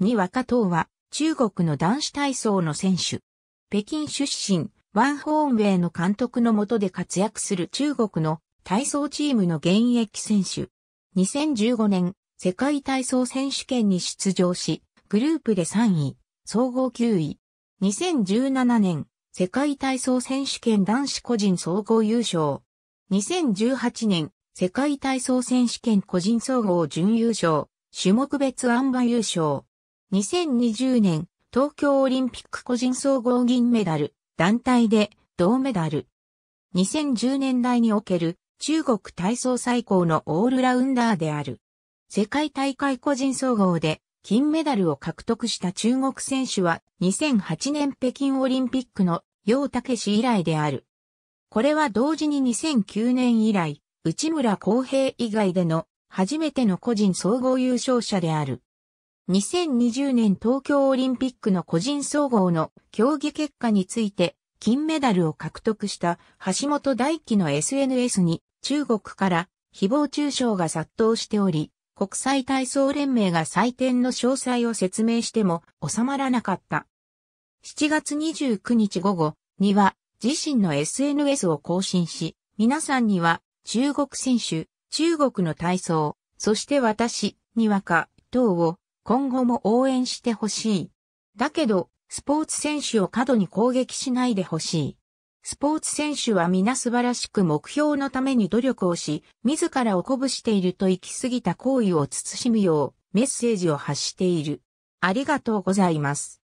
に若党は、中国の男子体操の選手。北京出身、ワン・ホーンウェイの監督の下で活躍する中国の体操チームの現役選手。2015年、世界体操選手権に出場し、グループで3位、総合9位。2017年、世界体操選手権男子個人総合優勝。2018年、世界体操選手権個人総合準優勝、種目別アンバ優勝。2020年、東京オリンピック個人総合銀メダル、団体で銅メダル。2010年代における中国体操最高のオールラウンダーである。世界大会個人総合で金メダルを獲得した中国選手は2008年北京オリンピックの楊武氏以来である。これは同時に2009年以来、内村航平以外での初めての個人総合優勝者である。2020年東京オリンピックの個人総合の競技結果について金メダルを獲得した橋本大輝の SNS に中国から誹謗中傷が殺到しており、国際体操連盟が祭典の詳細を説明しても収まらなかった。7月29日午後には自身の SNS を更新し、皆さんには中国選手、中国の体操、そして私、にわか、等を今後も応援してほしい。だけど、スポーツ選手を過度に攻撃しないでほしい。スポーツ選手は皆素晴らしく目標のために努力をし、自らを鼓舞していると行き過ぎた行為を慎むようメッセージを発している。ありがとうございます。